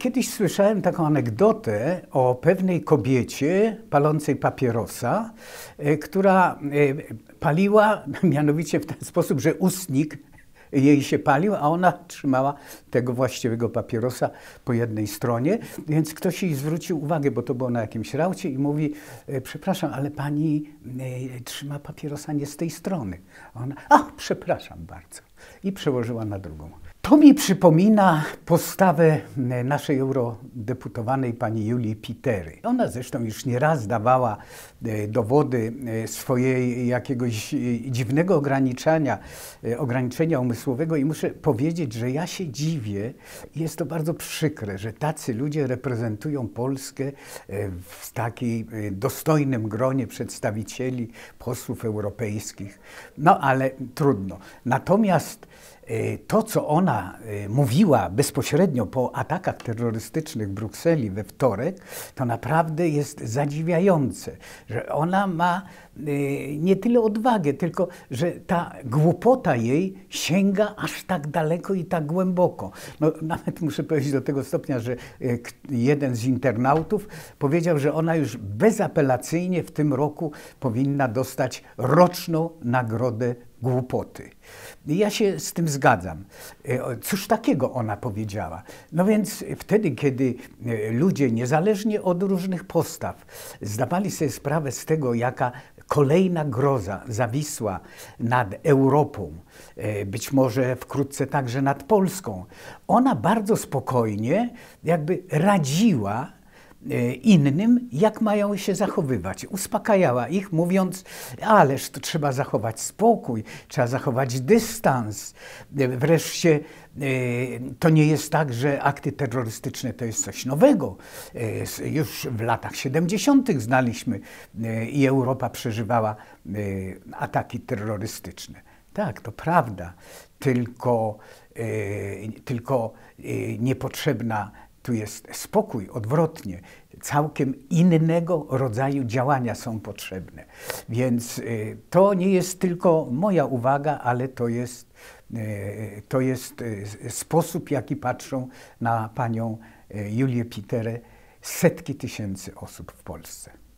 Kiedyś słyszałem taką anegdotę o pewnej kobiecie palącej papierosa, e, która e, paliła mianowicie w ten sposób, że ustnik jej się palił, a ona trzymała tego właściwego papierosa po jednej stronie. Więc ktoś jej zwrócił uwagę, bo to było na jakimś raucie i mówi, e, przepraszam, ale pani trzyma papierosa nie z tej strony. A ona, a przepraszam bardzo. I przełożyła na drugą. To mi przypomina postawę e, naszej eurodeputowanej pani Julii Pitery. Ona zresztą już nieraz dawała e, dowody e, swojej jakiegoś dziwnego ograniczenia, ograniczenia umysłowego i muszę powiedzieć, że ja się dziwię, I jest to bardzo przykre, że tacy ludzie reprezentują Polskę w takim dostojnym gronie przedstawicieli posłów europejskich. No ale trudno. Natomiast Y, to, co ona y, mówiła bezpośrednio po atakach terrorystycznych w Brukseli we wtorek, to naprawdę jest zadziwiające, że ona ma y, nie tyle odwagę, tylko że ta głupota jej sięga aż tak daleko i tak głęboko. No, nawet muszę powiedzieć do tego stopnia, że jeden z internautów powiedział, że ona już bezapelacyjnie w tym roku powinna dostać roczną nagrodę głupoty. Ja się z tym zgadzam. E, cóż takiego ona powiedziała? No więc e, wtedy, kiedy e, ludzie, niezależnie od różnych postaw, zdawali sobie sprawę z tego, jaka kolejna groza zawisła nad Europą, być może wkrótce także nad Polską, ona bardzo spokojnie jakby radziła E, innym, jak mają się zachowywać. Uspokajała ich, mówiąc, ależ to trzeba zachować spokój, trzeba zachować dystans. E, wreszcie e, to nie jest tak, że akty terrorystyczne to jest coś nowego. Już w latach 70. znaliśmy i Europa przeżywała ataki terrorystyczne. Tak, to prawda, tylko, tylko niepotrzebna tu jest spokój, odwrotnie. Całkiem innego rodzaju działania są potrzebne. Więc y, to nie jest tylko moja uwaga, ale to jest, y, to jest y, sposób, jaki patrzą na panią Julię Piterę setki tysięcy osób w Polsce.